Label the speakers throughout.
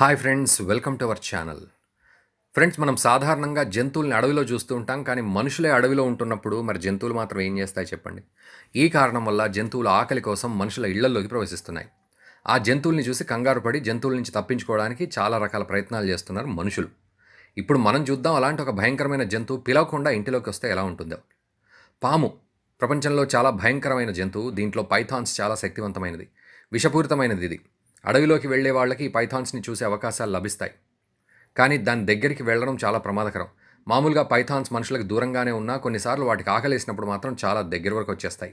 Speaker 1: hi friends welcome to our channel friends మనం సాధారణంగా జంతువుల్ని అడవిలో చూస్తూ ఉంటాం కానీ మనుషులే అడవిలో ఉంటున్నప్పుడు మరి జంతువులు మాత్రం ఏం చేస్తాయి చెప్పండి ఈ కారణం వల్ల జంతువులు ఆకలి కోసం మనుషుల ఇళ్లలోకి ప్రవేశిస్తున్నాయి ఆ జంతువుల్ని చూసి కంగారు పడి జంతువుల నుంచి తప్పించుకోవడానికి చాలా రకాల ప్రయత్నాలు చేస్తున్నారు మనుషులు ఇప్పుడు మనం చూద్దాం అలాంటి ఒక భయంకరమైన జంతువు పిలవకుండా ఇంటిలోకి వస్తే ఎలా ఉంటుందో పాము ప్రపంచంలో చాలా భయంకరమైన జంతువు దీంట్లో పైథాన్స్ చాలా శక్తివంతమైనది విషపూరితమైనది ఇది అడవిలోకి వెళ్లే వాళ్ళకి పైథాన్స్ని చూసే అవకాశాలు లభిస్తాయి కానీ దాని దగ్గరికి వెళ్ళడం చాలా ప్రమాదకరం మామూలుగా పైథాన్స్ మనుషులకు దూరంగానే ఉన్నా కొన్నిసార్లు వాటికి ఆకలేసినప్పుడు మాత్రం చాలా దగ్గర వరకు వచ్చేస్తాయి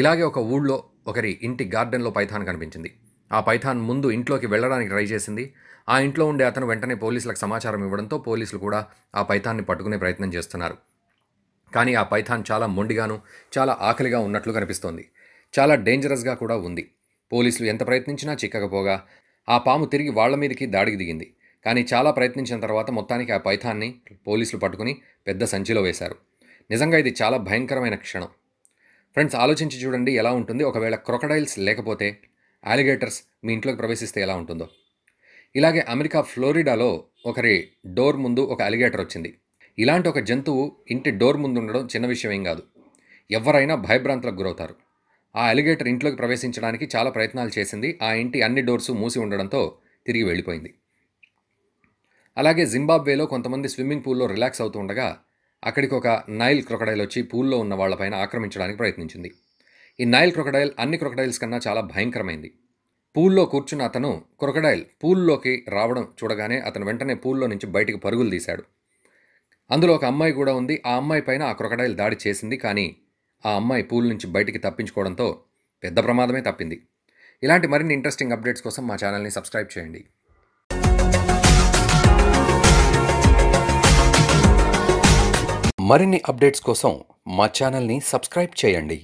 Speaker 1: ఇలాగే ఒక ఊళ్ళో ఒకరి ఇంటి గార్డెన్లో పైథాన్ కనిపించింది ఆ పైథాన్ ముందు ఇంట్లోకి వెళ్ళడానికి ట్రై చేసింది ఆ ఇంట్లో ఉండే అతను వెంటనే పోలీసులకు సమాచారం ఇవ్వడంతో పోలీసులు కూడా ఆ పైథాన్ని పట్టుకునే ప్రయత్నం చేస్తున్నారు కానీ ఆ పైథాన్ చాలా మొండిగాను చాలా ఆకలిగా ఉన్నట్లు కనిపిస్తోంది చాలా డేంజరస్గా కూడా ఉంది పోలీసులు ఎంత ప్రయత్నించినా చిక్కకపోగా ఆ పాము తిరిగి వాళ్ల మీదకి దాడికి దిగింది కానీ చాలా ప్రయత్నించిన తర్వాత మొత్తానికి ఆ పైథాన్ని పోలీసులు పట్టుకుని పెద్ద సంచిలో వేశారు నిజంగా ఇది చాలా భయంకరమైన క్షణం ఫ్రెండ్స్ ఆలోచించి చూడండి ఎలా ఉంటుంది ఒకవేళ క్రొకడైల్స్ లేకపోతే యాలిగేటర్స్ మీ ఇంట్లోకి ప్రవేశిస్తే ఎలా ఉంటుందో ఇలాగే అమెరికా ఫ్లోరిడాలో ఒకరి డోర్ ముందు ఒక అలిగేటర్ వచ్చింది ఇలాంటి ఒక జంతువు ఇంటి డోర్ ముందు ఉండడం చిన్న విషయం ఏం కాదు ఎవరైనా భయభ్రాంతులకు గురవుతారు ఆ అలిగేటర్ ఇంట్లోకి ప్రవేశించడానికి చాలా ప్రయత్నాలు చేసింది ఆ ఇంటి అన్ని డోర్సు మూసి ఉండడంతో తిరిగి వెళ్ళిపోయింది అలాగే జింబాబ్వేలో కొంతమంది స్విమ్మింగ్ పూల్లో రిలాక్స్ అవుతూ ఉండగా అక్కడికి ఒక నైల్ క్రొకడైల్ వచ్చి పూల్లో ఉన్న వాళ్లపైన ఆక్రమించడానికి ప్రయత్నించింది ఈ నైల్ క్రొకడైల్ అన్ని క్రొకడైల్స్ కన్నా చాలా భయంకరమైంది పూల్లో కూర్చున్న అతను క్రొకడైల్ పూల్లోకి రావడం చూడగానే అతను వెంటనే పూల్లో నుంచి బయటికి పరుగులు తీశాడు అందులో ఒక అమ్మాయి కూడా ఉంది ఆ అమ్మాయి పైన ఆ క్రొకడైల్ దాడి చేసింది కానీ ఆ అమ్మాయి పూల్ నుంచి బయటికి తప్పించుకోవడంతో పెద్ద ప్రమాదమే తప్పింది ఇలాంటి మరిన్ని ఇంట్రెస్టింగ్ అప్డేట్స్ కోసం మా ఛానల్ని సబ్స్క్రైబ్ చేయండి మరిన్ని అప్డేట్స్ కోసం మా ఛానల్ని సబ్స్క్రైబ్ చేయండి